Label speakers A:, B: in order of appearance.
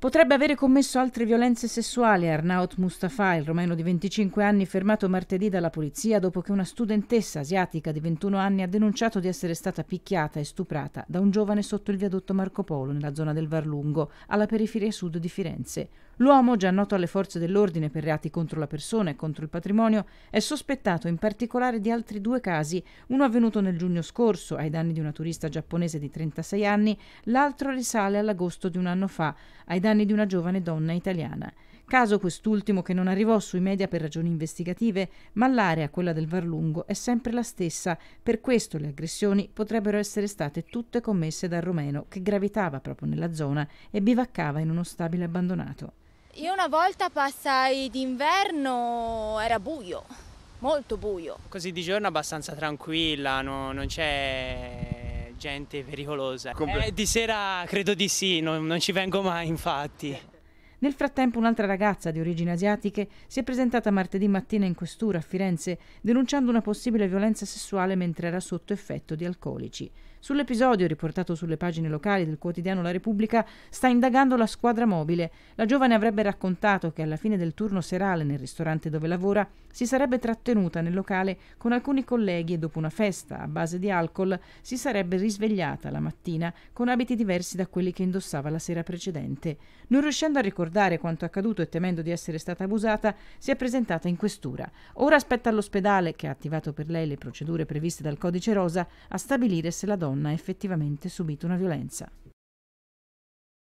A: Potrebbe avere commesso altre violenze sessuali Arnaut Mustafa, il romeno di 25 anni, fermato martedì dalla polizia dopo che una studentessa asiatica di 21 anni ha denunciato di essere stata picchiata e stuprata da un giovane sotto il viadotto Marco Polo nella zona del Varlungo, alla periferia sud di Firenze. L'uomo, già noto alle forze dell'ordine per reati contro la persona e contro il patrimonio, è sospettato in particolare di altri due casi, uno avvenuto nel giugno scorso ai danni di una turista giapponese di 36 anni, l'altro risale all'agosto di un anno fa ai danni anni di una giovane donna italiana. Caso quest'ultimo che non arrivò sui media per ragioni investigative, ma l'area, quella del Varlungo, è sempre la stessa, per questo le aggressioni potrebbero essere state tutte commesse dal romeno che gravitava proprio nella zona e bivaccava in uno stabile abbandonato.
B: Io una volta passai d'inverno, era buio, molto buio. Così di giorno abbastanza tranquilla, no, non c'è gente pericolosa. Eh, di sera credo di sì, non, non ci vengo mai infatti.
A: Nel frattempo un'altra ragazza di origini asiatiche si è presentata martedì mattina in questura a Firenze denunciando una possibile violenza sessuale mentre era sotto effetto di alcolici. Sull'episodio riportato sulle pagine locali del quotidiano La Repubblica sta indagando la squadra mobile. La giovane avrebbe raccontato che alla fine del turno serale nel ristorante dove lavora si sarebbe trattenuta nel locale con alcuni colleghi e dopo una festa a base di alcol si sarebbe risvegliata la mattina con abiti diversi da quelli che indossava la sera precedente. Non riuscendo a ricordare ricordare quanto accaduto e temendo di essere stata abusata, si è presentata in questura. Ora aspetta all'ospedale, che ha attivato per lei le procedure previste dal codice rosa, a stabilire se la donna ha effettivamente subito una violenza.